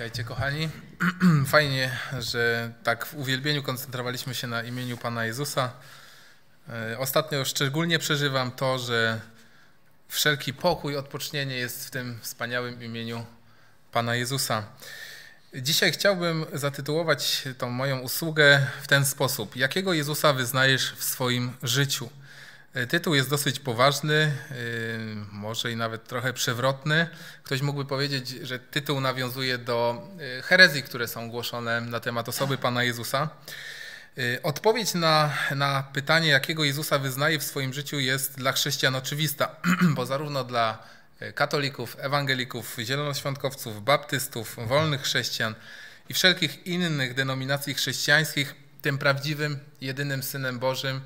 Witajcie kochani. Fajnie, że tak w uwielbieniu koncentrowaliśmy się na imieniu Pana Jezusa. E, ostatnio szczególnie przeżywam to, że wszelki pokój, odpocznienie jest w tym wspaniałym imieniu Pana Jezusa. Dzisiaj chciałbym zatytułować tą moją usługę w ten sposób. Jakiego Jezusa wyznajesz w swoim życiu? E, tytuł jest dosyć poważny, e, może i nawet trochę przewrotny. Ktoś mógłby powiedzieć, że tytuł nawiązuje do e, herezji, które są głoszone na temat osoby Pana Jezusa. Odpowiedź na, na pytanie, jakiego Jezusa wyznaje w swoim życiu, jest dla chrześcijan oczywista, bo zarówno dla katolików, ewangelików, zielonoświątkowców, baptystów, wolnych chrześcijan i wszelkich innych denominacji chrześcijańskich, tym prawdziwym, jedynym synem Bożym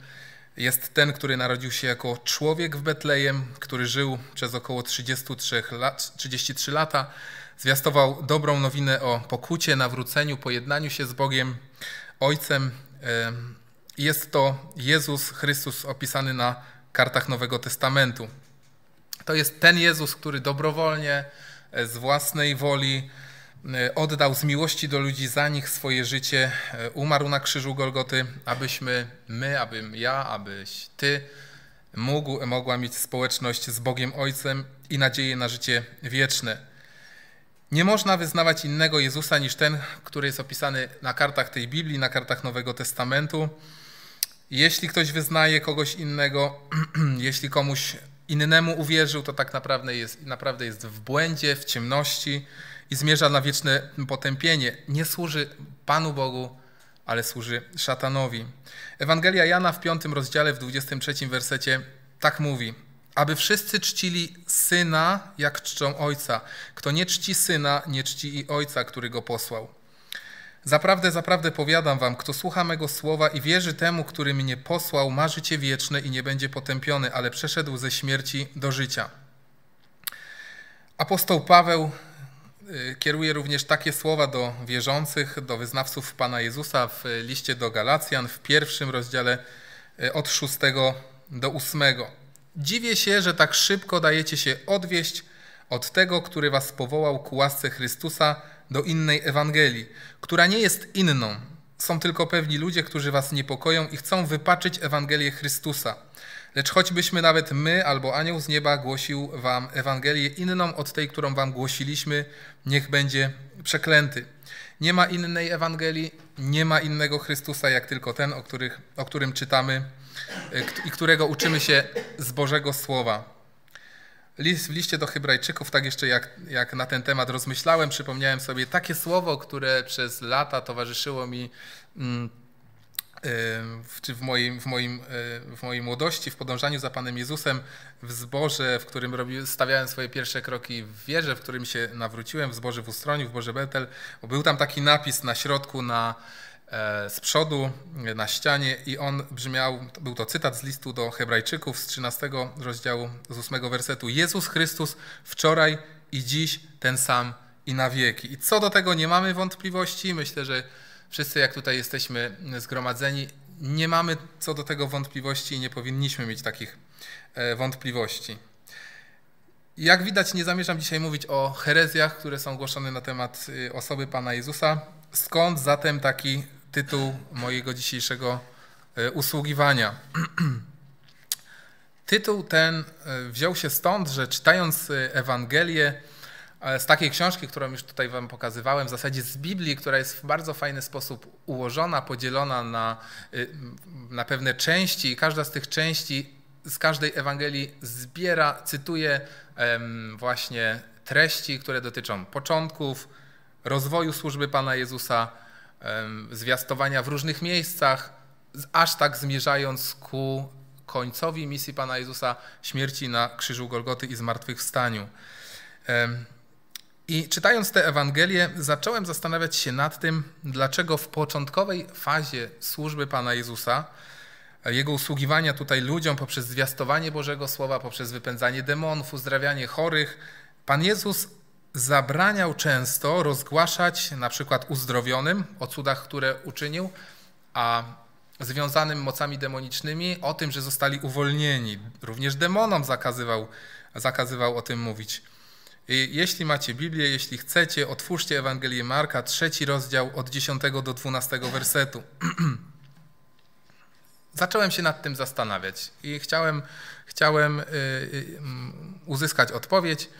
jest ten, który narodził się jako człowiek w Betlejem, który żył przez około 33, lat, 33 lata, zwiastował dobrą nowinę o pokucie, nawróceniu, pojednaniu się z Bogiem, Ojcem. Jest to Jezus Chrystus opisany na kartach Nowego Testamentu. To jest ten Jezus, który dobrowolnie, e, z własnej woli, E, oddał z miłości do ludzi za nich swoje życie, e, umarł na krzyżu Golgoty, abyśmy my, abym ja, abyś ty mógł, mogła mieć społeczność z Bogiem Ojcem i nadzieję na życie wieczne. Nie można wyznawać innego Jezusa niż ten, który jest opisany na kartach tej Biblii, na kartach Nowego Testamentu. Jeśli ktoś wyznaje kogoś innego, jeśli komuś innemu uwierzył, to tak naprawdę jest, naprawdę jest w błędzie, w ciemności i zmierza na wieczne potępienie. Nie służy Panu Bogu, ale służy szatanowi. Ewangelia Jana w 5 rozdziale, w 23 wersecie tak mówi. Aby wszyscy czcili syna, jak czczą ojca. Kto nie czci syna, nie czci i ojca, który go posłał. Zaprawdę, zaprawdę powiadam wam, kto słucha mego słowa i wierzy temu, który mnie posłał, ma życie wieczne i nie będzie potępiony, ale przeszedł ze śmierci do życia. Apostoł Paweł Y, kieruje również takie słowa do wierzących, do wyznawców Pana Jezusa w liście do Galacjan w pierwszym rozdziale y, od 6 do 8. Dziwię się, że tak szybko dajecie się odwieść od tego, który was powołał ku łasce Chrystusa do innej Ewangelii, która nie jest inną. Są tylko pewni ludzie, którzy was niepokoją i chcą wypaczyć Ewangelię Chrystusa. Lecz choćbyśmy nawet my albo anioł z nieba głosił wam Ewangelię inną od tej, którą wam głosiliśmy, niech będzie przeklęty. Nie ma innej Ewangelii, nie ma innego Chrystusa jak tylko ten, o, których, o którym czytamy e, i którego uczymy się z Bożego Słowa. List w liście do Hebrajczyków, tak jeszcze jak, jak na ten temat rozmyślałem, przypomniałem sobie takie słowo, które przez lata towarzyszyło mi. Mm, czy w, moim, w, moim, e, w mojej młodości, w podążaniu za Panem Jezusem, w zborze, w którym robi, stawiałem swoje pierwsze kroki w wierze, w którym się nawróciłem, w zborze w Ustroniu, w Boże Betel, był tam taki napis na środku, na, e, z przodu na ścianie i on brzmiał, był to cytat z listu do Hebrajczyków z 13 rozdziału, z 8 wersetu. Jezus Chrystus wczoraj i dziś ten sam i na wieki. I co do tego nie mamy wątpliwości. Myślę, że wszyscy jak tutaj jesteśmy zgromadzeni, nie mamy co do tego wątpliwości i nie powinniśmy mieć takich e, wątpliwości. Jak widać, nie zamierzam dzisiaj mówić o herezjach, które są głoszone na temat y, osoby Pana Jezusa. Skąd zatem taki tytuł mojego dzisiejszego e, usługiwania? tytuł ten e, wziął się stąd, że czytając Ewangelię, z takiej książki, którą już tutaj Wam pokazywałem, w zasadzie z Biblii, która jest w bardzo fajny sposób ułożona, podzielona na, y, na pewne części i każda z tych części z każdej Ewangelii zbiera, cytuje właśnie treści, które dotyczą początków, rozwoju służby Pana Jezusa, zwiastowania w różnych miejscach, aż tak zmierzając ku końcowi misji Pana Jezusa, śmierci na krzyżu Golgoty i zmartwychwstaniu. I czytając tę Ewangelię, zacząłem zastanawiać się nad tym, dlaczego w początkowej fazie służby Pana Jezusa, jego usługiwania tutaj ludziom poprzez zwiastowanie Bożego Słowa, poprzez wypędzanie demonów, uzdrawianie chorych, Pan Jezus zabraniał często rozgłaszać na przykład uzdrowionym o cudach, które uczynił, a związanym mocami demonicznymi o tym, że zostali uwolnieni. Również demonom zakazywał, zakazywał o tym mówić. Jeśli macie Biblię, jeśli chcecie, otwórzcie Ewangelię Marka, trzeci rozdział od 10 do 12 wersetu. Zacząłem się nad tym zastanawiać i chciałem, chciałem y, y, mm, uzyskać odpowiedź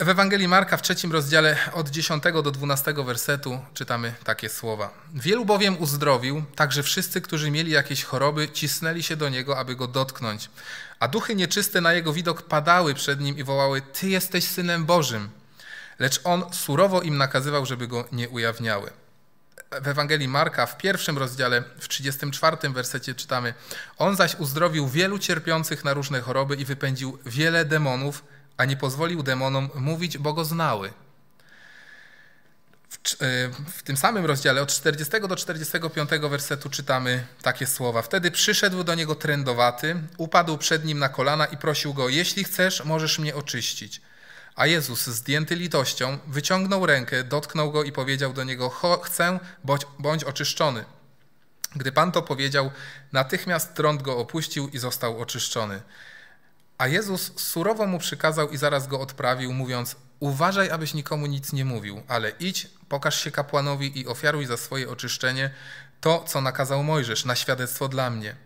w Ewangelii Marka w trzecim rozdziale od 10 do 12 wersetu czytamy takie słowa. Wielu bowiem uzdrowił, także wszyscy, którzy mieli jakieś choroby, cisnęli się do niego, aby go dotknąć. A duchy nieczyste na jego widok padały przed nim i wołały: Ty jesteś synem Bożym. Lecz on surowo im nakazywał, żeby go nie ujawniały. W Ewangelii Marka w pierwszym rozdziale, w 34 wersecie czytamy: On zaś uzdrowił wielu cierpiących na różne choroby i wypędził wiele demonów a nie pozwolił demonom mówić, bo go znały. W, e, w, tym samym rozdziale od 40 do 45 wersetu czytamy takie słowa. Wtedy przyszedł do niego trędowaty, upadł przed nim na kolana i prosił go: Jeśli chcesz, możesz mnie oczyścić. A Jezus, zdjęty litością, wyciągnął rękę, dotknął go i powiedział do niego: Chcę, bądź, bądź oczyszczony. Gdy pan to powiedział, natychmiast trąd go opuścił i został oczyszczony. A Jezus surowo mu przykazał i zaraz go odprawił, mówiąc: Uważaj, abyś nikomu nic nie mówił, ale idź, pokaż się kapłanowi i ofiaruj za swoje oczyszczenie to, co nakazał Mojżesz, na świadectwo dla mnie.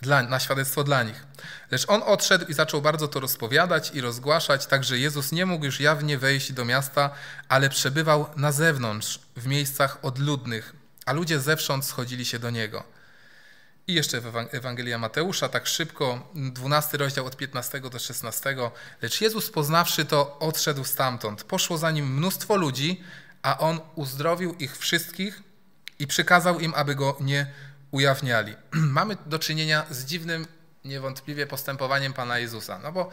Dla, na świadectwo dla nich. Lecz on odszedł i zaczął bardzo to rozpowiadać i rozgłaszać, tak że Jezus nie mógł już jawnie wejść do miasta, ale przebywał na zewnątrz, w miejscach odludnych, a ludzie zewsząd schodzili się do niego. I jeszcze Ewangelia Mateusza, tak szybko, 12 rozdział od 15 do 16. Lecz Jezus poznawszy to, odszedł stamtąd. Poszło za nim mnóstwo ludzi, a on uzdrowił ich wszystkich i przykazał im, aby go nie ujawniali. Mamy do czynienia z dziwnym, niewątpliwie postępowaniem Pana Jezusa. No bo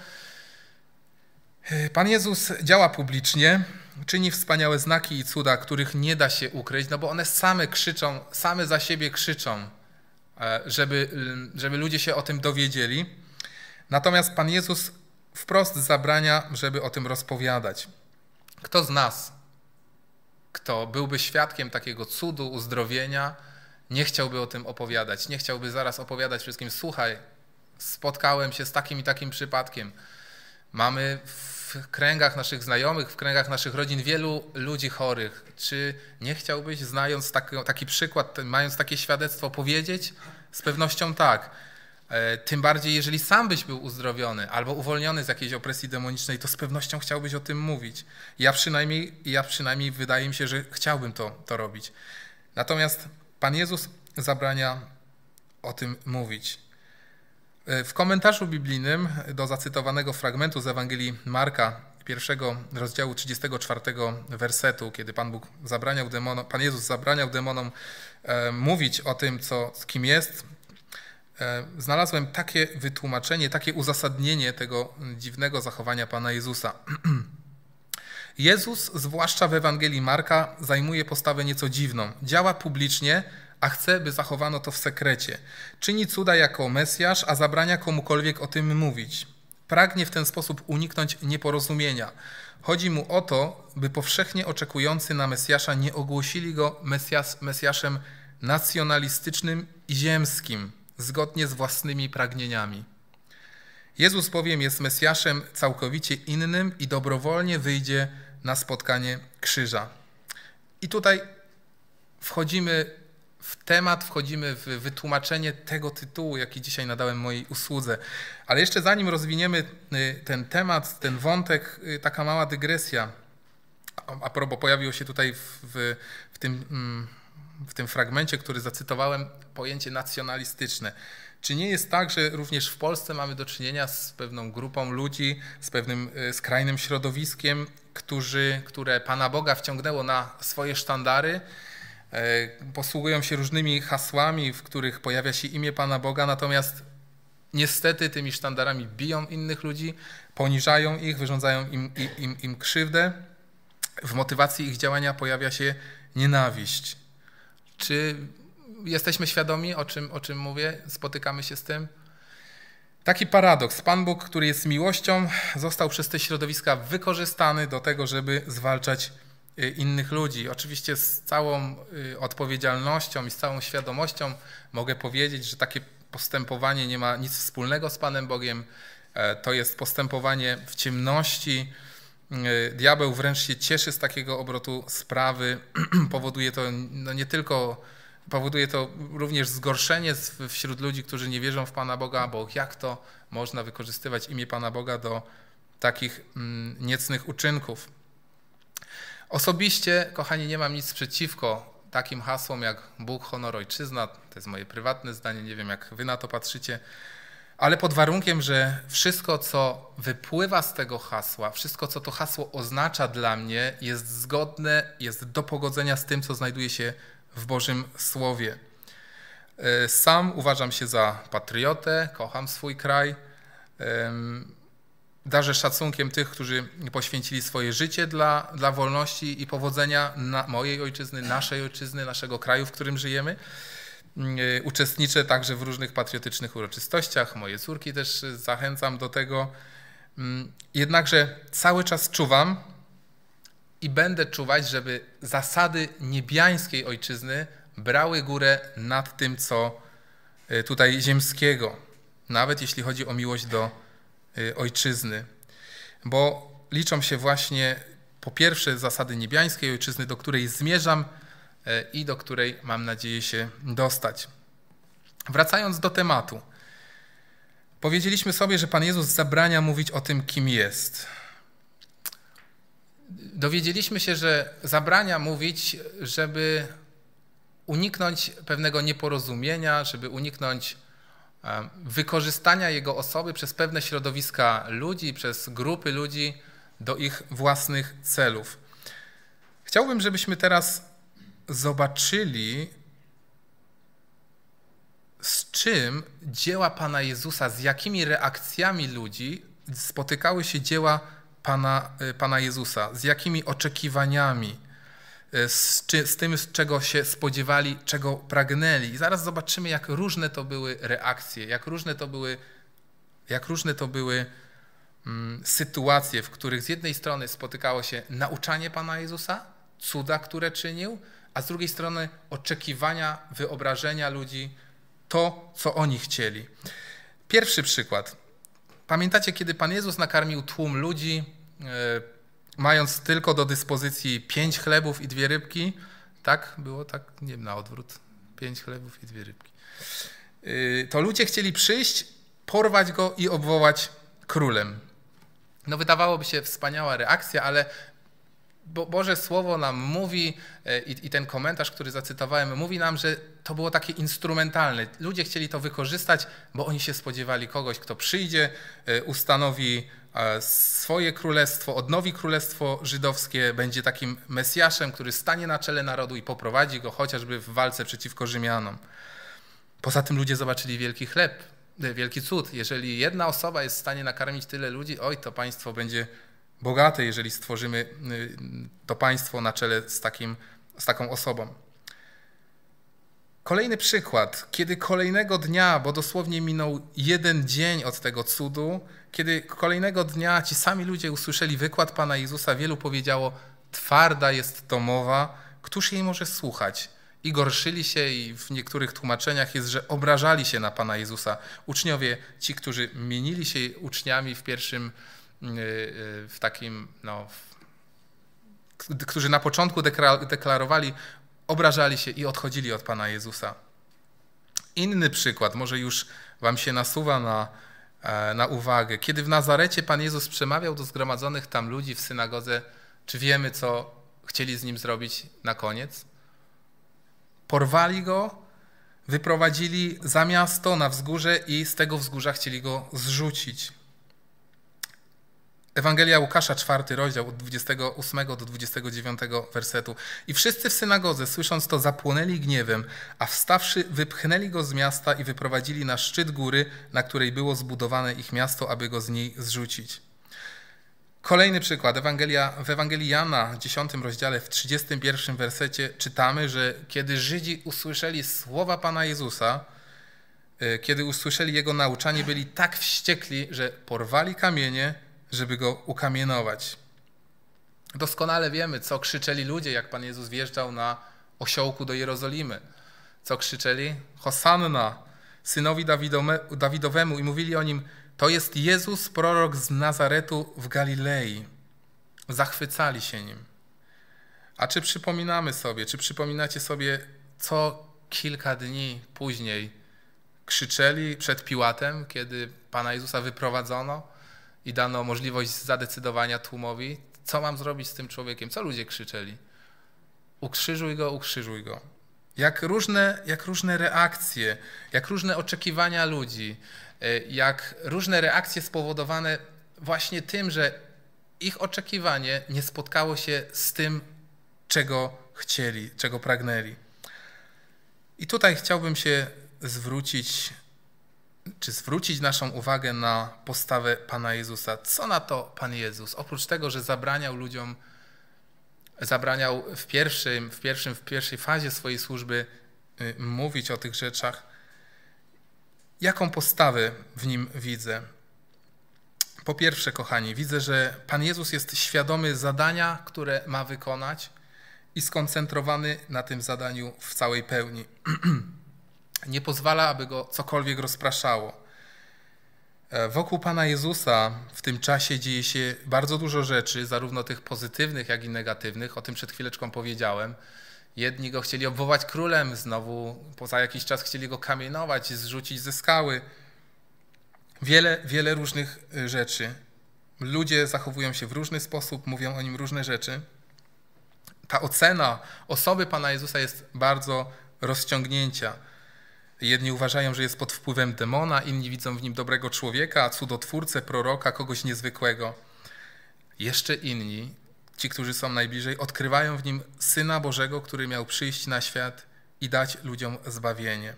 e, Pan Jezus działa publicznie, czyni wspaniałe znaki i cuda, których nie da się ukryć, no bo one same krzyczą, same za siebie krzyczą E, żeby, żeby ludzie się o tym dowiedzieli. Natomiast Pan Jezus wprost zabrania, żeby o tym rozpowiadać. Kto z nas, kto byłby świadkiem takiego cudu, uzdrowienia, nie chciałby o tym opowiadać, nie chciałby zaraz opowiadać wszystkim, słuchaj, spotkałem się z takim i takim przypadkiem. Mamy w w kręgach naszych znajomych, w kręgach naszych rodzin wielu ludzi chorych. Czy nie chciałbyś, znając taki, taki przykład, mając takie świadectwo, powiedzieć? Z pewnością tak. E, tym bardziej, jeżeli sam byś był uzdrowiony albo uwolniony z jakiejś opresji demonicznej, to z pewnością chciałbyś o tym mówić. Ja przynajmniej, ja przynajmniej wydaje mi się, że chciałbym to, to robić. Natomiast Pan Jezus zabrania o tym mówić. E, w komentarzu biblijnym do zacytowanego fragmentu z Ewangelii Marka, pierwszego rozdziału 34 wersetu, kiedy Pan Bóg zabraniał demonom, Pan Jezus zabraniał demonom e, mówić o tym, co, kim jest, e, znalazłem takie wytłumaczenie, takie uzasadnienie tego dziwnego zachowania Pana Jezusa. Jezus, zwłaszcza w Ewangelii Marka, zajmuje postawę nieco dziwną. Działa publicznie, a chce, by zachowano to w sekrecie. Czyni cuda jako Mesjasz, a zabrania komukolwiek o tym mówić. Pragnie w ten sposób uniknąć nieporozumienia. Chodzi mu o to, by powszechnie oczekujący na Mesjasza nie ogłosili go Mesjasz, Mesjaszem nacjonalistycznym i ziemskim, zgodnie z własnymi pragnieniami. Jezus bowiem jest Mesjaszem całkowicie innym i dobrowolnie wyjdzie na spotkanie krzyża. I tutaj wchodzimy w temat, wchodzimy w wytłumaczenie tego tytułu, jaki dzisiaj nadałem mojej usłudze. Ale jeszcze zanim rozwiniemy y, ten temat, ten wątek, y, taka mała dygresja. A propos, pojawiło się tutaj w, w, w tym, mm, w tym fragmencie, który zacytowałem, pojęcie nacjonalistyczne. Czy nie jest tak, że również w Polsce mamy do czynienia z pewną grupą ludzi, z pewnym y, skrajnym środowiskiem, którzy, które Pana Boga wciągnęło na swoje sztandary E, posługują się różnymi hasłami, w których pojawia się imię Pana Boga, natomiast niestety tymi sztandarami biją innych ludzi, poniżają ich, wyrządzają im, im, im, im krzywdę. W motywacji ich działania pojawia się nienawiść. Czy jesteśmy świadomi, o czym, o czym mówię? Spotykamy się z tym? Taki paradoks. Pan Bóg, który jest miłością, został przez te środowiska wykorzystany do tego, żeby zwalczać Y, innych ludzi. Oczywiście z całą y, odpowiedzialnością i z całą świadomością mogę powiedzieć, że takie postępowanie nie ma nic wspólnego z Panem Bogiem. E, to jest postępowanie w ciemności. E, diabeł wręcz się cieszy z takiego obrotu sprawy. powoduje to no nie tylko powoduje to również zgorszenie wśród ludzi, którzy nie wierzą w Pana Boga, bo jak to można wykorzystywać imię Pana Boga do takich mm, niecnych uczynków. Osobiście, kochani, nie mam nic przeciwko takim hasłom jak Bóg, honor, ojczyzna. To jest moje prywatne zdanie, nie wiem jak wy na to patrzycie, ale pod warunkiem, że wszystko, co wypływa z tego hasła, wszystko, co to hasło oznacza dla mnie, jest zgodne, jest do pogodzenia z tym, co znajduje się w Bożym Słowie. E, sam uważam się za patriotę, kocham swój kraj darzę szacunkiem tych, którzy poświęcili swoje życie dla, dla wolności i powodzenia mojej ojczyzny, naszej ojczyzny, naszego kraju, w którym żyjemy. Mm, uczestniczę także w różnych patriotycznych uroczystościach. Moje córki też zachęcam do tego. Mm, jednakże cały czas czuwam i będę czuwać, żeby zasady niebiańskiej ojczyzny brały górę nad tym, co y, tutaj ziemskiego, nawet jeśli chodzi o miłość do Y, ojczyzny, bo liczą się właśnie po pierwsze zasady niebiańskiej ojczyzny, do której zmierzam y, i do której mam nadzieję się dostać. Wracając do tematu. Powiedzieliśmy sobie, że Pan Jezus zabrania mówić o tym, kim jest. Dowiedzieliśmy się, że zabrania mówić, żeby uniknąć pewnego nieporozumienia, żeby uniknąć wykorzystania jego osoby przez pewne środowiska ludzi, przez grupy ludzi do ich własnych celów. Chciałbym, żebyśmy teraz zobaczyli, z czym dzieła Pana Jezusa, z jakimi reakcjami ludzi spotykały się dzieła Pana, y, Pana Jezusa, z jakimi oczekiwaniami. E, z, czy, z tym, z czego się spodziewali, czego pragnęli. I zaraz zobaczymy, jak różne to były reakcje, jak różne to były, jak różne to były mm, sytuacje, w których z jednej strony spotykało się nauczanie Pana Jezusa, cuda, które czynił, a z drugiej strony oczekiwania, wyobrażenia ludzi, to, co oni chcieli. Pierwszy przykład. Pamiętacie, kiedy Pan Jezus nakarmił tłum ludzi, e, mając tylko do dyspozycji pięć chlebów i dwie rybki, tak było, tak, nie wiem, na odwrót, pięć chlebów i dwie rybki, y, to ludzie chcieli przyjść, porwać go i obwołać królem. No wydawałoby się wspaniała reakcja, ale bo Boże Słowo nam mówi e, i, i, ten komentarz, który zacytowałem, mówi nam, że to było takie instrumentalne. Ludzie chcieli to wykorzystać, bo oni się spodziewali kogoś, kto przyjdzie, e, ustanowi swoje królestwo, odnowi królestwo żydowskie, będzie takim Mesjaszem, który stanie na czele narodu i poprowadzi go chociażby w walce przeciwko Rzymianom. Poza tym ludzie zobaczyli wielki chleb, e, wielki cud. Jeżeli jedna osoba jest w stanie nakarmić tyle ludzi, oj, to państwo będzie bogate, jeżeli stworzymy y, to państwo na czele z, takim, z taką osobą. Kolejny przykład, kiedy kolejnego dnia, bo dosłownie minął jeden dzień od tego cudu, kiedy kolejnego dnia ci sami ludzie usłyszeli wykład Pana Jezusa, wielu powiedziało, twarda jest to mowa, któż jej może słuchać? I gorszyli się, i w niektórych tłumaczeniach jest, że obrażali się na Pana Jezusa. Uczniowie, ci, którzy mienili się uczniami w pierwszym, y, y, w takim, no, w, którzy na początku deklarowali, obrażali się i odchodzili od Pana Jezusa. Inny przykład, może już Wam się nasuwa na, E, na uwagę. Kiedy w Nazarecie Pan Jezus przemawiał do zgromadzonych tam ludzi w synagodze, czy wiemy, co chcieli z nim zrobić na koniec? Porwali go, wyprowadzili za miasto na wzgórze i z tego wzgórza chcieli go zrzucić. Ewangelia Łukasza, czwarty rozdział, od 28 do 29 wersetu. I wszyscy w synagodze, słysząc to, zapłonęli gniewem, a wstawszy, wypchnęli go z miasta i wyprowadzili na szczyt góry, na której było zbudowane ich miasto, aby go z niej zrzucić. Kolejny przykład. Ewangelia, w Ewangelii Jana, 10 rozdziale, w 31 wersecie czytamy, że kiedy Żydzi usłyszeli słowa Pana Jezusa, y, kiedy usłyszeli Jego nauczanie, byli tak wściekli, że porwali kamienie żeby go ukamienować. Doskonale wiemy, co krzyczeli ludzie, jak Pan Jezus wjeżdżał na osiołku do Jerozolimy. Co krzyczeli? Hosanna, synowi Dawidowemu. I mówili o nim, to jest Jezus, prorok z Nazaretu w Galilei. Zachwycali się nim. A czy przypominamy sobie, czy przypominacie sobie, co kilka dni później krzyczeli przed Piłatem, kiedy Pana Jezusa wyprowadzono? i dano możliwość zadecydowania tłumowi, co mam zrobić z tym człowiekiem, co ludzie krzyczeli. Ukrzyżuj go, ukrzyżuj go. Jak różne, jak różne reakcje, jak różne oczekiwania ludzi, e, jak różne reakcje spowodowane właśnie tym, że ich oczekiwanie nie spotkało się z tym, czego chcieli, czego pragnęli. I tutaj chciałbym się zwrócić czy zwrócić naszą uwagę na postawę Pana Jezusa. Co na to Pan Jezus? Oprócz tego, że zabraniał ludziom, zabraniał w, pierwszym, w, pierwszym, w pierwszej fazie swojej służby y, mówić o tych rzeczach, jaką postawę w nim widzę? Po pierwsze, kochani, widzę, że Pan Jezus jest świadomy zadania, które ma wykonać i skoncentrowany na tym zadaniu w całej pełni. Nie pozwala, aby go cokolwiek rozpraszało. E, wokół Pana Jezusa w tym czasie dzieje się bardzo dużo rzeczy, zarówno tych pozytywnych, jak i negatywnych. O tym przed chwileczką powiedziałem. Jedni go chcieli obwołać królem, znowu poza jakiś czas chcieli go kamienować, zrzucić ze skały. Wiele, wiele różnych e, rzeczy. Ludzie zachowują się w różny sposób, mówią o nim różne rzeczy. Ta ocena osoby Pana Jezusa jest bardzo rozciągnięcia. Jedni uważają, że jest pod wpływem demona, inni widzą w nim dobrego człowieka, cudotwórcę, proroka, kogoś niezwykłego. Jeszcze inni, ci, którzy są najbliżej, odkrywają w nim Syna Bożego, który miał przyjść na świat i dać ludziom zbawienie.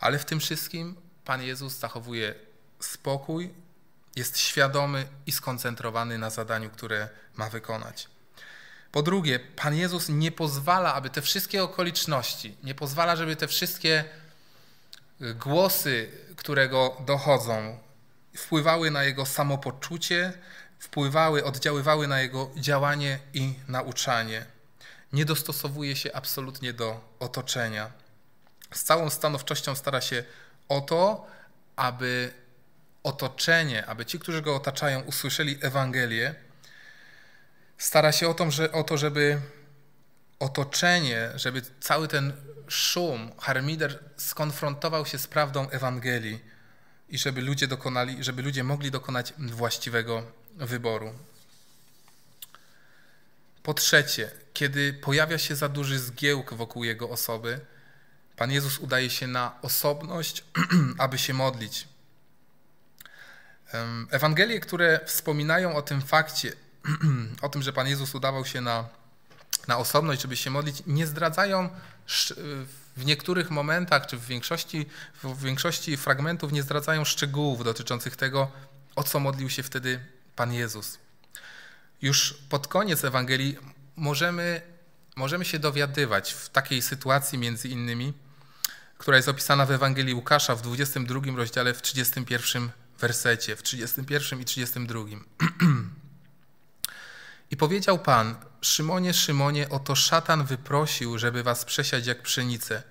Ale w tym wszystkim Pan Jezus zachowuje spokój, jest świadomy i skoncentrowany na zadaniu, które ma wykonać. Po drugie, Pan Jezus nie pozwala, aby te wszystkie okoliczności, nie pozwala, żeby te wszystkie Głosy, które go dochodzą, wpływały na jego samopoczucie, wpływały, oddziaływały na jego działanie i nauczanie. Nie dostosowuje się absolutnie do otoczenia. Z całą stanowczością stara się o to, aby otoczenie, aby ci, którzy go otaczają, usłyszeli Ewangelię. Stara się o że, o to żeby otoczenie, żeby cały ten szum, harmider skonfrontował się z prawdą Ewangelii i żeby ludzie dokonali, żeby ludzie mogli dokonać właściwego wyboru. Po trzecie, kiedy pojawia się za duży zgiełk wokół jego osoby, Pan Jezus udaje się na osobność, aby się modlić. Ewangelie, które wspominają o tym fakcie, o tym, że Pan Jezus udawał się na na osobność, żeby się modlić, nie zdradzają w niektórych momentach, czy w większości, w większości fragmentów nie zdradzają szczegółów dotyczących tego, o co modlił się wtedy Pan Jezus. Już pod koniec Ewangelii możemy, możemy się dowiadywać w takiej sytuacji między innymi, która jest opisana w Ewangelii Łukasza w 22 rozdziale w 31 wersecie, w 31 i 32. I powiedział Pan, Szymonie, Szymonie, oto szatan wyprosił, żeby was przesiać jak pszenicę.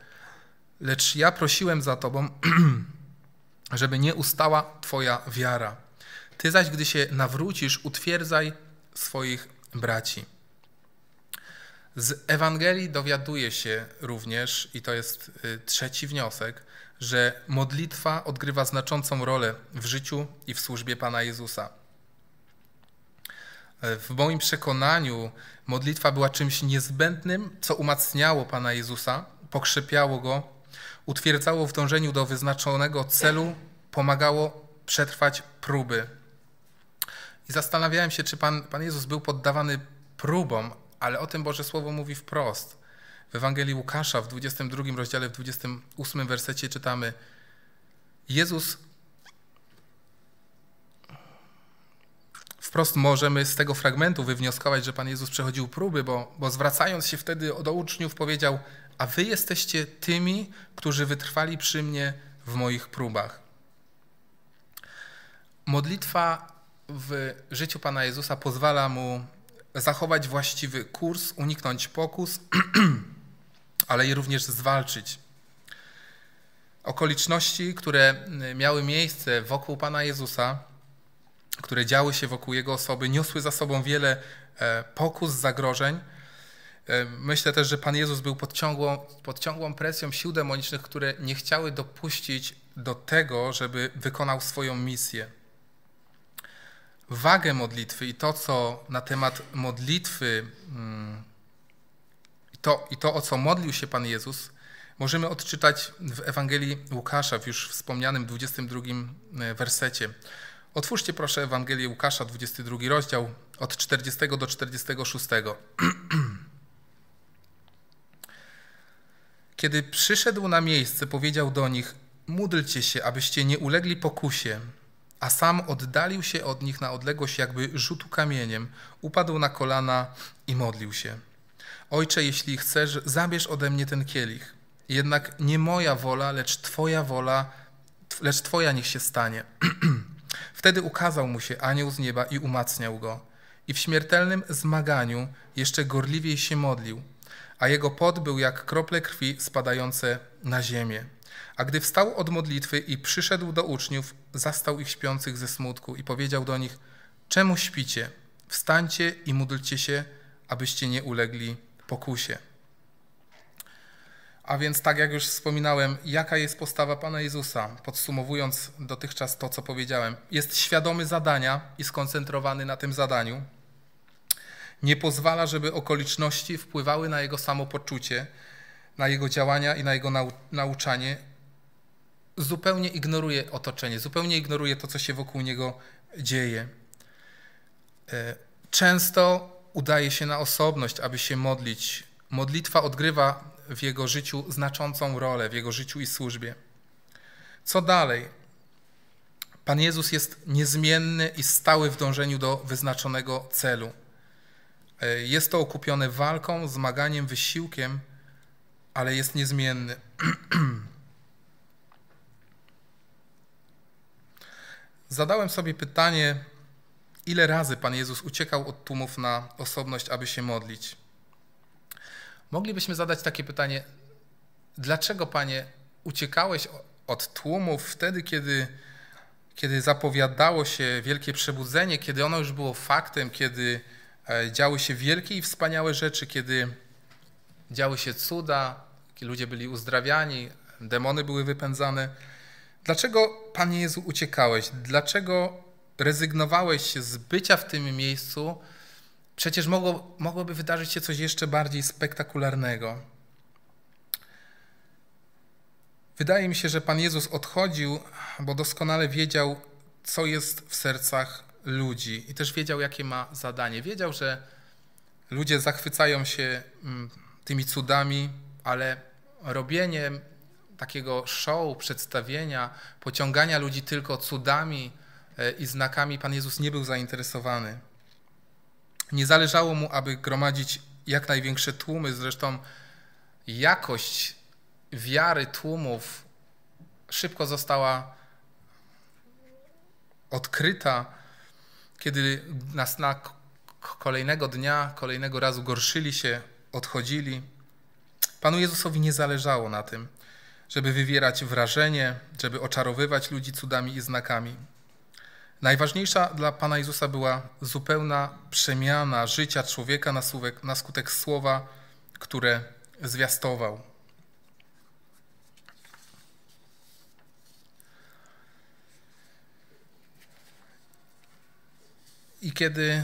Lecz ja prosiłem za tobą, żeby nie ustała twoja wiara. Ty zaś, gdy się nawrócisz, utwierdzaj swoich braci. Z Ewangelii dowiaduje się również, i to jest y, trzeci wniosek, że modlitwa odgrywa znaczącą rolę w życiu i w służbie Pana Jezusa. W moim przekonaniu modlitwa była czymś niezbędnym, co umacniało Pana Jezusa, pokrzepiało Go, utwierdzało w dążeniu do wyznaczonego celu, pomagało przetrwać próby. I zastanawiałem się, czy Pan, Pan Jezus był poddawany próbom, ale o tym Boże Słowo mówi wprost. W Ewangelii Łukasza w 22 rozdziale, w 28 wersecie czytamy: Jezus wprost możemy z tego fragmentu wywnioskować, że Pan Jezus przechodził próby, bo, bo zwracając się wtedy do uczniów powiedział, a wy jesteście tymi, którzy wytrwali przy mnie w moich próbach. Modlitwa w życiu Pana Jezusa pozwala mu zachować właściwy kurs, uniknąć pokus, ale i również zwalczyć. Okoliczności, które miały miejsce wokół Pana Jezusa, które działy się wokół jego osoby, niosły za sobą wiele e, pokus, zagrożeń. E, myślę też, że Pan Jezus był pod ciągłą, pod ciągłą presją sił demonicznych, które nie chciały dopuścić do tego, żeby wykonał swoją misję. Wagę modlitwy i to, co na temat modlitwy, mm, i to, i to o co modlił się Pan Jezus, możemy odczytać w Ewangelii Łukasza, w już wspomnianym 22 e, wersecie. Otwórzcie proszę Ewangelię Łukasza, 22 rozdział, od 40 do 46. Kiedy przyszedł na miejsce, powiedział do nich: Módlcie się, abyście nie ulegli pokusie. A sam oddalił się od nich na odległość, jakby rzutu kamieniem, upadł na kolana i modlił się. Ojcze, jeśli chcesz, zabierz ode mnie ten kielich. Jednak nie moja wola, lecz Twoja wola, lecz Twoja niech się stanie. Wtedy ukazał mu się anioł z nieba i umacniał go. I w śmiertelnym zmaganiu jeszcze gorliwiej się modlił, a jego pot był jak krople krwi spadające na ziemię. A gdy wstał od modlitwy i przyszedł do uczniów, zastał ich śpiących ze smutku i powiedział do nich: Czemu śpicie? Wstańcie i módlcie się, abyście nie ulegli pokusie. A więc, tak jak już wspominałem, jaka jest postawa Pana Jezusa? Podsumowując dotychczas to, co powiedziałem, jest świadomy zadania i skoncentrowany na tym zadaniu. Nie pozwala, żeby okoliczności wpływały na jego samopoczucie, na jego działania i na jego nau nauczanie. Zupełnie ignoruje otoczenie, zupełnie ignoruje to, co się wokół niego dzieje. E, często udaje się na osobność, aby się modlić. Modlitwa odgrywa w jego życiu znaczącą rolę, w jego życiu i służbie. Co dalej? Pan Jezus jest niezmienny i stały w dążeniu do wyznaczonego celu. E, jest to okupione walką, zmaganiem, wysiłkiem, ale jest niezmienny. Zadałem sobie pytanie, ile razy Pan Jezus uciekał od tłumów na osobność, aby się modlić moglibyśmy zadać takie pytanie: dlaczego, panie, uciekałeś od tłumów wtedy, kiedy, kiedy zapowiadało się wielkie przebudzenie, kiedy ono już było faktem, kiedy e, działy się wielkie i wspaniałe rzeczy, kiedy działy się cuda, kiedy ludzie byli uzdrawiani, demony były wypędzane. Dlaczego, Panie Jezu, uciekałeś? Dlaczego rezygnowałeś z bycia w tym miejscu, Przecież mogło, mogłoby wydarzyć się coś jeszcze bardziej spektakularnego. Wydaje mi się, że Pan Jezus odchodził, bo doskonale wiedział, co jest w sercach ludzi i też wiedział, jakie ma zadanie. Wiedział, że ludzie zachwycają się mm, tymi cudami, ale robienie takiego show, przedstawienia, pociągania ludzi tylko cudami e, i znakami Pan Jezus nie był zainteresowany. Nie zależało mu, aby gromadzić jak największe tłumy, zresztą jakość wiary tłumów szybko została odkryta, kiedy nas na kolejnego dnia, kolejnego razu gorszyli się, odchodzili. Panu Jezusowi nie zależało na tym, żeby wywierać wrażenie, żeby oczarowywać ludzi cudami i znakami. Najważniejsza dla Pana Jezusa była zupełna przemiana życia człowieka na, słówek, na skutek słowa, które zwiastował. I kiedy,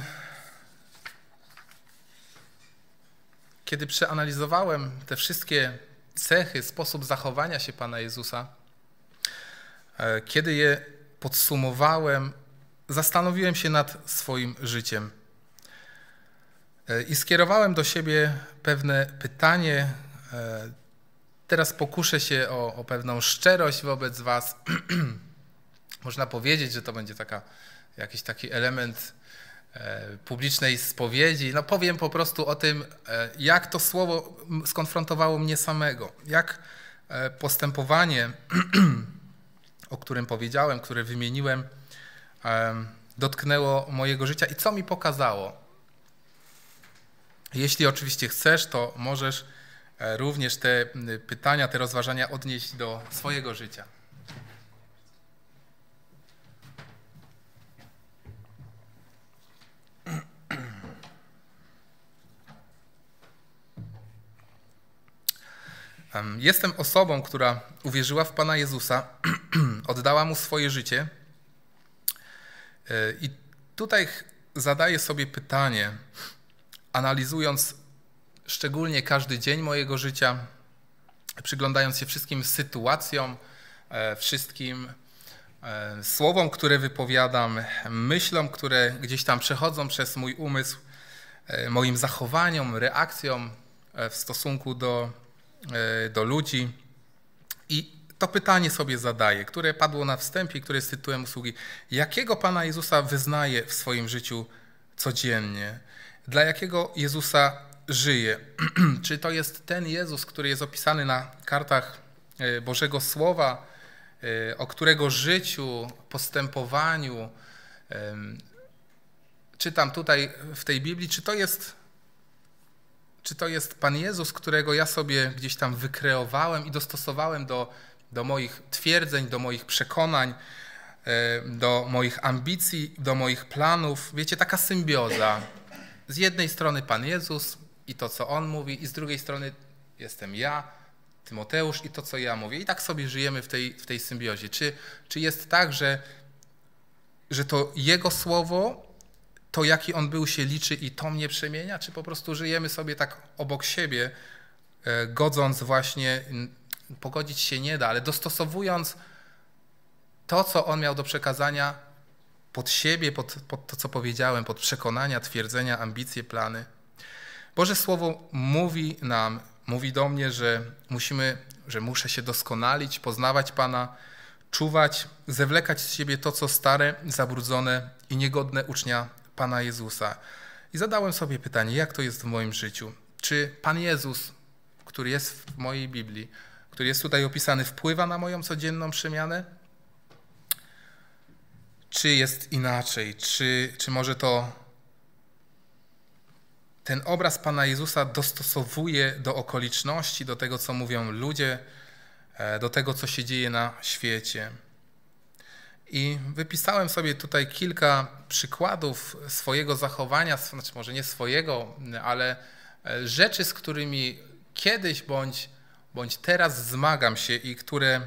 kiedy przeanalizowałem te wszystkie cechy, sposób zachowania się Pana Jezusa, e, kiedy je podsumowałem, zastanowiłem się nad swoim życiem e, i skierowałem do siebie pewne pytanie. E, teraz pokuszę się o, o pewną szczerość wobec Was. Można powiedzieć, że to będzie taka, jakiś taki element e, publicznej spowiedzi. No powiem po prostu o tym, jak to słowo skonfrontowało mnie samego. Jak postępowanie, o którym powiedziałem, które wymieniłem, dotknęło mojego życia i co mi pokazało. Jeśli oczywiście chcesz, to możesz e, również te pytania, te rozważania odnieść do swojego życia. Jestem osobą, która uwierzyła w Pana Jezusa, oddała mu swoje życie E, I tutaj zadaję sobie pytanie, analizując szczególnie każdy dzień mojego życia, przyglądając się wszystkim sytuacjom, e, wszystkim e, słowom, które wypowiadam, myślom, które gdzieś tam przechodzą przez mój umysł, moim zachowaniom, reakcjom w stosunku do, do ludzi. I to pytanie sobie zadaję, które padło na wstępie, które jest tytułem usługi. Jakiego Pana Jezusa wyznaje w swoim życiu codziennie? Dla jakiego Jezusa żyje? Czy to jest ten Jezus, który jest opisany na kartach e, Bożego Słowa, e, o którego życiu, postępowaniu czytam tutaj w tej Biblii? Czy to jest czy to jest Pan Jezus, którego ja sobie gdzieś tam wykreowałem i dostosowałem do do moich twierdzeń, do moich przekonań, e, do moich ambicji, do moich planów. Wiecie, taka symbioza. Z jednej strony Pan Jezus i to, co On mówi, i z drugiej strony jestem ja, Tymoteusz i to, co ja mówię. I tak sobie żyjemy w tej, w tej symbiozie. Czy, czy jest tak, że, że to Jego słowo, to jaki On był, się liczy i to mnie przemienia? Czy po prostu żyjemy sobie tak obok siebie, e, godząc właśnie pogodzić się nie da, ale dostosowując to, co on miał do przekazania pod siebie, pod, pod to, co powiedziałem, pod przekonania, twierdzenia, ambicje, plany. Boże Słowo mówi nam, mówi do mnie, że musimy, że muszę się doskonalić, poznawać Pana, czuwać, zewlekać z siebie to, co stare, zabrudzone i niegodne ucznia Pana Jezusa. I zadałem sobie pytanie, jak to jest w moim życiu? Czy Pan Jezus, który jest w mojej Biblii, który jest tutaj opisany, wpływa na moją codzienną przemianę? Czy jest inaczej? Czy, czy może to ten obraz Pana Jezusa dostosowuje do okoliczności, do tego, co mówią ludzie, e, do tego, co się dzieje na świecie? I wypisałem sobie tutaj kilka przykładów swojego zachowania, znaczy może nie swojego, ale e, rzeczy, z którymi kiedyś bądź bądź teraz zmagam się i które,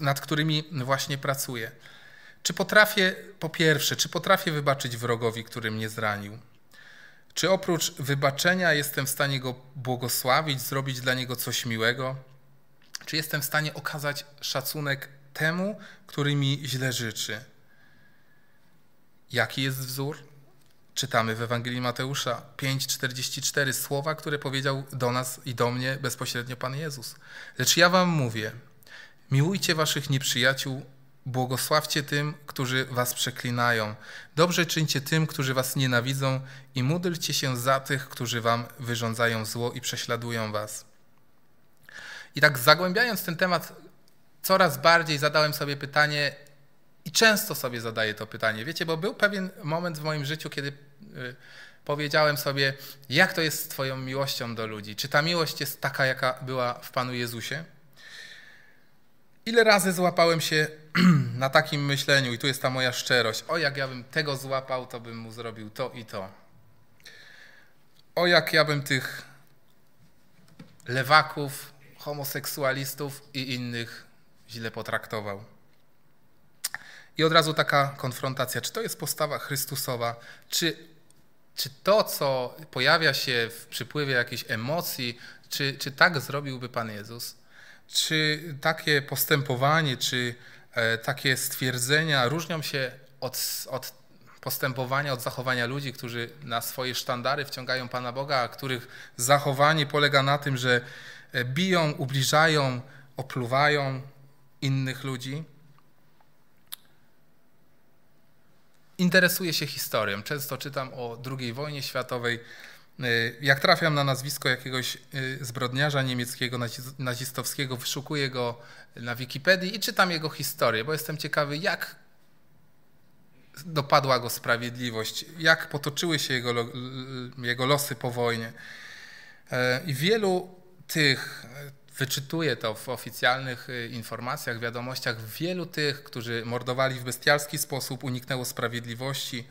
nad którymi właśnie pracuję. Czy potrafię, po pierwsze, czy potrafię wybaczyć wrogowi, który mnie zranił? Czy oprócz wybaczenia jestem w stanie go błogosławić, zrobić dla niego coś miłego? Czy jestem w stanie okazać szacunek temu, który mi źle życzy? Jaki jest wzór? Czytamy w Ewangelii Mateusza 5:44 słowa, które powiedział do nas i do mnie bezpośrednio Pan Jezus. Lecz ja wam mówię: miłujcie waszych nieprzyjaciół, błogosławcie tym, którzy was przeklinają. Dobrze czyńcie tym, którzy was nienawidzą i módlcie się za tych, którzy wam wyrządzają zło i prześladują was. I tak zagłębiając ten temat, coraz bardziej zadałem sobie pytanie, i często sobie zadaję to pytanie. Wiecie, bo był pewien moment w moim życiu, kiedy Y, powiedziałem sobie, jak to jest z Twoją miłością do ludzi? Czy ta miłość jest taka, jaka była w Panu Jezusie? Ile razy złapałem się na takim myśleniu, i tu jest ta moja szczerość: o, jak ja bym tego złapał, to bym mu zrobił to i to. O, jak ja bym tych lewaków, homoseksualistów i innych źle potraktował. I od razu taka konfrontacja: czy to jest postawa Chrystusowa, czy czy to, co pojawia się w przypływie jakichś emocji, czy, czy tak zrobiłby Pan Jezus? Czy takie postępowanie, czy e, takie stwierdzenia różnią się od, od postępowania, od zachowania ludzi, którzy na swoje sztandary wciągają Pana Boga, a których zachowanie polega na tym, że e, biją, ubliżają, opluwają innych ludzi? interesuję się historią. Często czytam o II wojnie światowej. Y, jak trafiam na nazwisko jakiegoś y, zbrodniarza niemieckiego, nazistowskiego, wyszukuję go na Wikipedii i czytam jego historię, bo jestem ciekawy, jak dopadła go sprawiedliwość, jak potoczyły się jego, y, jego losy po wojnie. I wielu tych wyczytuję to w oficjalnych y, informacjach, wiadomościach, wielu tych, którzy mordowali w bestialski sposób, uniknęło sprawiedliwości.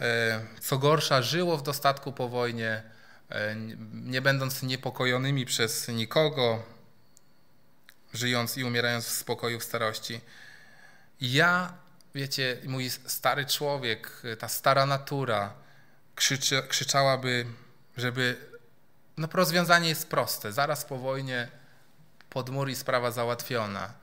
E, co gorsza, żyło w dostatku po wojnie, e, nie będąc niepokojonymi przez nikogo, żyjąc i umierając w spokoju w starości. Ja, wiecie, mój stary człowiek, y, ta stara natura krzyczy, krzyczałaby, żeby no, rozwiązanie jest proste. Zaraz po wojnie pod mur i sprawa załatwiona.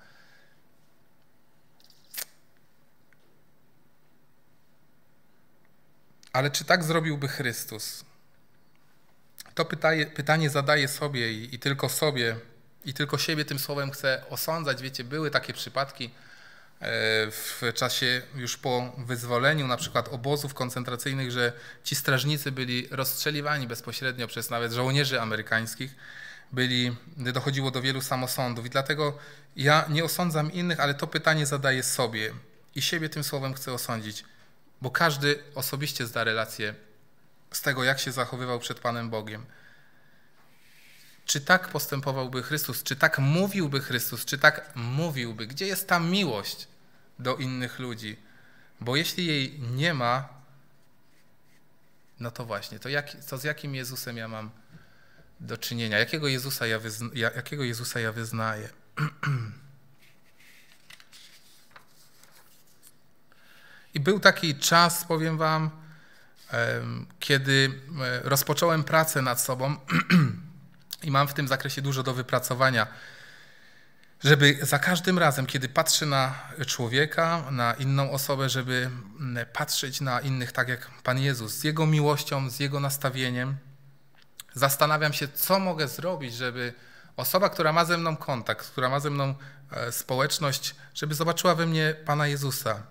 Ale czy tak zrobiłby Chrystus? To pytaje, pytanie zadaję sobie i, i tylko sobie, i tylko siebie tym słowem chcę osądzać. Wiecie, były takie przypadki e, w czasie już po wyzwoleniu na przykład obozów koncentracyjnych, że ci strażnicy byli rozstrzeliwani bezpośrednio przez nawet żołnierzy amerykańskich byli, dochodziło do wielu samosądów. I dlatego ja nie osądzam innych, ale to pytanie zadaję sobie i siebie tym słowem chcę osądzić, bo każdy osobiście zda relację z tego, jak się zachowywał przed Panem Bogiem. Czy tak postępowałby Chrystus? Czy tak mówiłby Chrystus? Czy tak mówiłby? Gdzie jest ta miłość do innych ludzi? Bo jeśli jej nie ma, no to właśnie, to, jak, to z jakim Jezusem ja mam do czynienia? Jakiego Jezusa ja, wyzna, jakiego Jezusa ja wyznaję? I był taki czas, powiem Wam, kiedy e, rozpocząłem pracę nad sobą i mam w tym zakresie dużo do wypracowania, żeby za każdym razem, kiedy patrzę na człowieka, na inną osobę, żeby mm, patrzeć na innych tak jak Pan Jezus, z Jego miłością, z Jego nastawieniem zastanawiam się, co mogę zrobić, żeby osoba, która ma ze mną kontakt, która ma ze mną e, społeczność, żeby zobaczyła we mnie Pana Jezusa,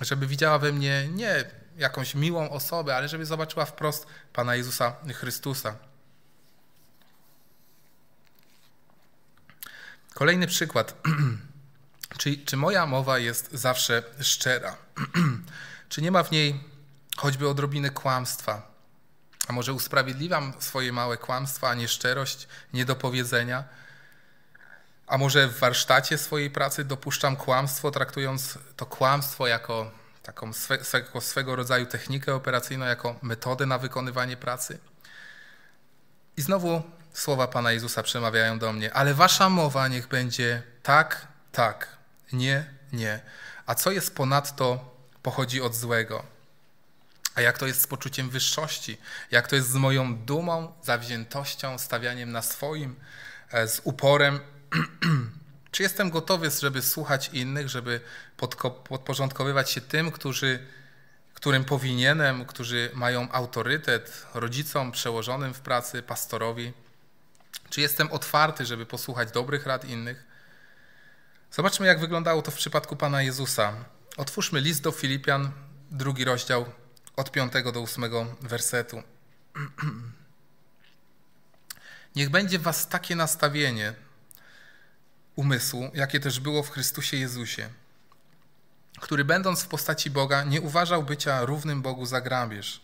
żeby widziała we mnie nie jakąś miłą osobę, ale żeby zobaczyła wprost Pana Jezusa Chrystusa. Kolejny przykład. czy, czy moja mowa jest zawsze szczera? czy nie ma w niej choćby odrobiny kłamstwa? A może usprawiedliwiam swoje małe kłamstwa, nieszczerość, niedopowiedzenia? A może w warsztacie swojej pracy dopuszczam kłamstwo, traktując to kłamstwo jako taką swe, swego, swego rodzaju technikę operacyjną, jako metodę na wykonywanie pracy? I znowu słowa Pana Jezusa przemawiają do mnie, ale wasza mowa niech będzie tak, tak, nie, nie. A co jest ponadto, pochodzi od złego. A jak to jest z poczuciem wyższości? Jak to jest z moją dumą, zawziętością, stawianiem na swoim, e, z uporem? Czy jestem gotowy, żeby słuchać innych, żeby podporządkowywać się tym, którzy, którym powinienem, którzy mają autorytet, rodzicom, przełożonym w pracy, pastorowi? Czy jestem otwarty, żeby posłuchać dobrych rad innych? Zobaczmy, jak wyglądało to w przypadku Pana Jezusa. Otwórzmy list do Filipian, drugi rozdział, od 5 do 8 wersetu. Niech będzie w was takie nastawienie umysłu, jakie też było w Chrystusie Jezusie, który będąc w postaci Boga nie uważał bycia równym Bogu za grabież,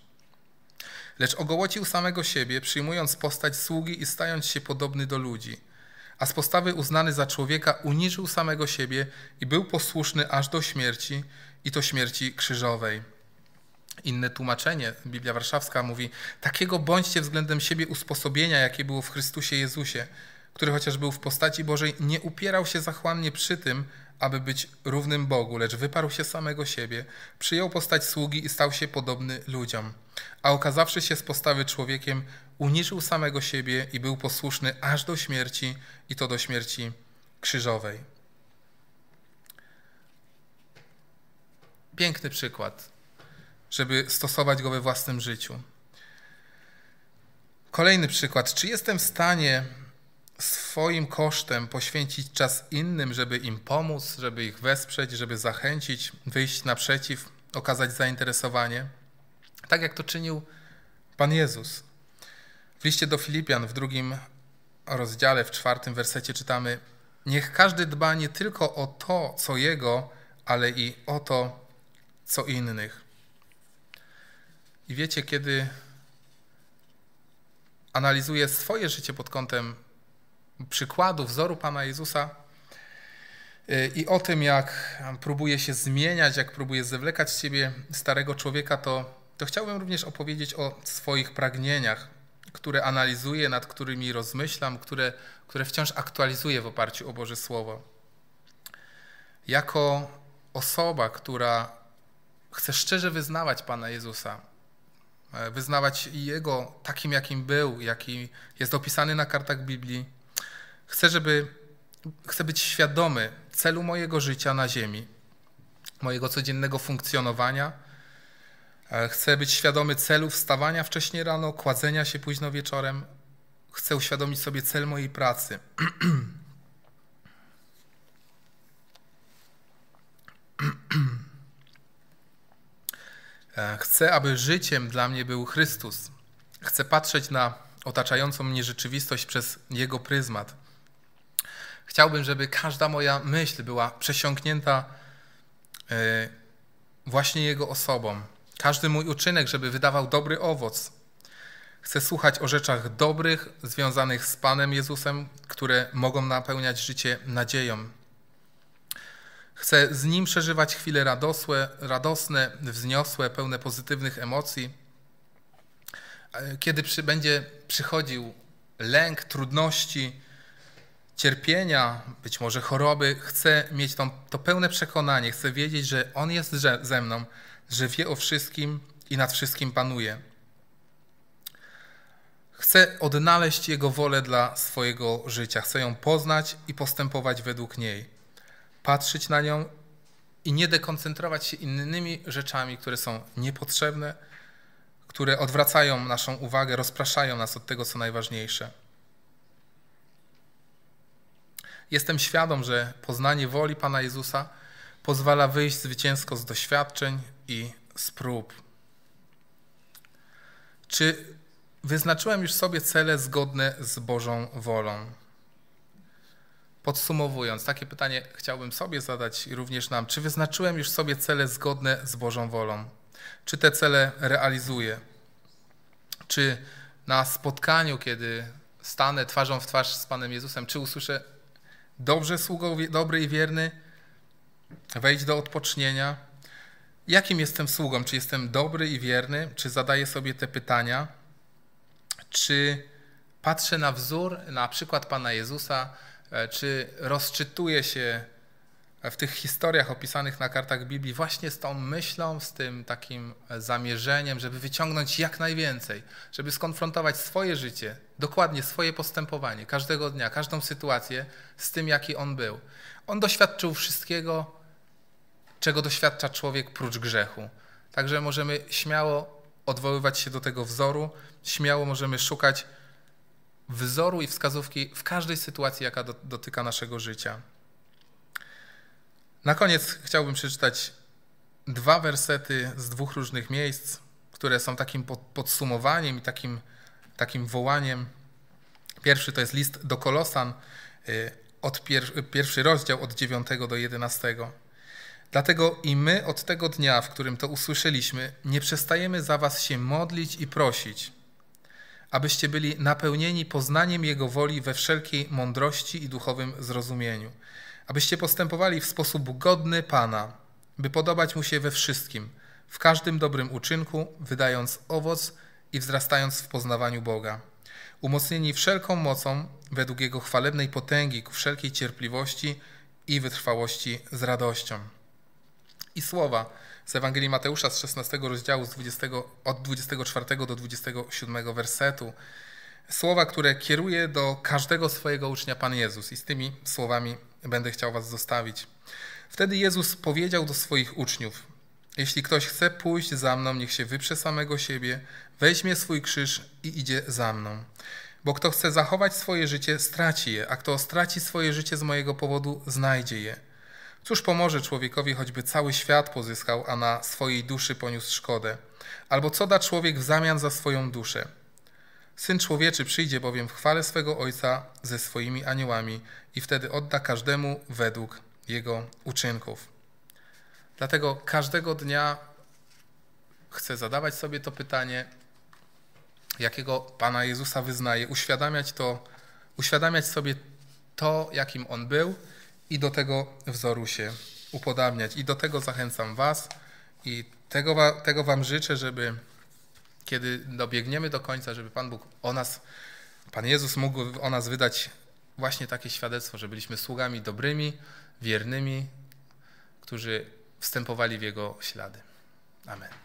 lecz ogołocił samego siebie, przyjmując postać sługi i stając się podobny do ludzi, a z postawy uznany za człowieka uniżył samego siebie i był posłuszny aż do śmierci i to śmierci krzyżowej. Inne tłumaczenie, Biblia Warszawska mówi: Takiego bądźcie względem siebie usposobienia, jakie było w Chrystusie Jezusie, który chociaż był w postaci Bożej, nie upierał się zachłannie przy tym, aby być równym Bogu, lecz wyparł się samego siebie, przyjął postać sługi i stał się podobny ludziom. A okazawszy się z postawy człowiekiem, uniżył samego siebie i był posłuszny aż do śmierci, i to do śmierci krzyżowej. Piękny przykład żeby stosować go we własnym życiu. Kolejny przykład. Czy jestem w stanie swoim kosztem poświęcić czas innym, żeby im pomóc, żeby ich wesprzeć, żeby zachęcić, wyjść naprzeciw, okazać zainteresowanie? Tak jak to czynił Pan Jezus. W liście do Filipian w drugim rozdziale, w czwartym wersecie czytamy: Niech każdy dba nie tylko o to, co jego, ale i o to, co innych. I wiecie, kiedy analizuję swoje życie pod kątem przykładu, wzoru Pana Jezusa y, i o tym, jak próbuje się zmieniać, jak próbuje zwlekać z siebie starego człowieka, to, to chciałbym również opowiedzieć o swoich pragnieniach, które analizuję, nad którymi rozmyślam, które, które wciąż aktualizuję w oparciu o Boże Słowo. Jako osoba, która chce szczerze wyznawać Pana Jezusa, E, wyznawać Jego takim, jakim był, jaki jest opisany na kartach Biblii. Chcę, żeby, chcę być świadomy celu mojego życia na ziemi, mojego codziennego funkcjonowania. E, chcę być świadomy celu wstawania wcześnie rano, kładzenia się późno wieczorem. Chcę uświadomić sobie cel mojej pracy. E, chcę, aby życiem dla mnie był Chrystus. Chcę patrzeć na otaczającą mnie rzeczywistość przez Jego pryzmat. Chciałbym, żeby każda moja myśl była przesiąknięta e, właśnie Jego osobą. Każdy mój uczynek, żeby wydawał dobry owoc. Chcę słuchać o rzeczach dobrych, związanych z Panem Jezusem, które mogą napełniać życie nadzieją. Chcę z Nim przeżywać chwile radosłe, radosne, wzniosłe, pełne pozytywnych emocji. Kiedy przy, będzie przychodził lęk, trudności, cierpienia, być może choroby, chcę mieć to, to pełne przekonanie, chcę wiedzieć, że On jest ze mną, że wie o wszystkim i nad wszystkim panuje. Chcę odnaleźć Jego wolę dla swojego życia, chcę ją poznać i postępować według niej patrzeć na nią i nie dekoncentrować się innymi rzeczami, które są niepotrzebne, które odwracają naszą uwagę, rozpraszają nas od tego, co najważniejsze. Jestem świadom, że poznanie woli Pana Jezusa pozwala wyjść zwycięsko z doświadczeń i z prób. Czy wyznaczyłem już sobie cele zgodne z Bożą wolą? Podsumowując, takie pytanie chciałbym sobie zadać również nam. Czy wyznaczyłem już sobie cele zgodne z Bożą wolą? Czy te cele realizuję? Czy na spotkaniu, kiedy stanę twarzą w twarz z Panem Jezusem, czy usłyszę dobrze sługo, dobry i wierny, wejdź do odpocznienia? Jakim jestem sługą? Czy jestem dobry i wierny? Czy zadaję sobie te pytania? Czy patrzę na wzór, na przykład Pana Jezusa, E, czy rozczytuje się e, w tych historiach opisanych na kartach Biblii właśnie z tą myślą, z tym takim e, zamierzeniem, żeby wyciągnąć jak najwięcej, żeby skonfrontować swoje życie, dokładnie swoje postępowanie, każdego dnia, każdą sytuację z tym, jaki on był. On doświadczył wszystkiego, czego doświadcza człowiek prócz grzechu. Także możemy śmiało odwoływać się do tego wzoru, śmiało możemy szukać wzoru i wskazówki w każdej sytuacji, jaka do, dotyka naszego życia. Na koniec chciałbym przeczytać dwa wersety z dwóch różnych miejsc, które są takim podsumowaniem i takim, takim wołaniem. Pierwszy to jest list do Kolosan, y, od pier pierwszy rozdział od 9 do 11. Dlatego i my od tego dnia, w którym to usłyszeliśmy, nie przestajemy za was się modlić i prosić – abyście byli napełnieni poznaniem Jego woli we wszelkiej mądrości i duchowym zrozumieniu, abyście postępowali w sposób godny Pana, by podobać Mu się we wszystkim, w każdym dobrym uczynku, wydając owoc i wzrastając w poznawaniu Boga, umocnieni wszelką mocą według Jego chwalebnej potęgi ku wszelkiej cierpliwości i wytrwałości z radością. I słowa, z Ewangelii Mateusza z 16 rozdziału z 20, od 24 do 27 wersetu. Słowa, które kieruje do każdego swojego ucznia Pan Jezus i z tymi słowami będę chciał was zostawić. Wtedy Jezus powiedział do swoich uczniów: Jeśli ktoś chce pójść za mną, niech się wyprze samego siebie, weźmie swój krzyż i idzie za mną. Bo kto chce zachować swoje życie, straci je, a kto straci swoje życie z mojego powodu, znajdzie je. Cóż pomoże człowiekowi, choćby cały świat pozyskał, a na swojej duszy poniósł szkodę? Albo co da człowiek w zamian za swoją duszę? Syn człowieczy przyjdzie bowiem w chwale swego Ojca ze swoimi aniołami i wtedy odda każdemu według jego uczynków. Dlatego każdego dnia chcę zadawać sobie to pytanie, jakiego Pana Jezusa wyznaję, uświadamiać to, uświadamiać sobie to, jakim On był – i do tego wzoru się upodabniać. I do tego zachęcam Was i tego, tego Wam życzę, żeby kiedy dobiegniemy do końca, żeby Pan Bóg o nas, Pan Jezus mógł o nas wydać właśnie takie świadectwo, że byliśmy sługami dobrymi, wiernymi, którzy wstępowali w Jego ślady. Amen.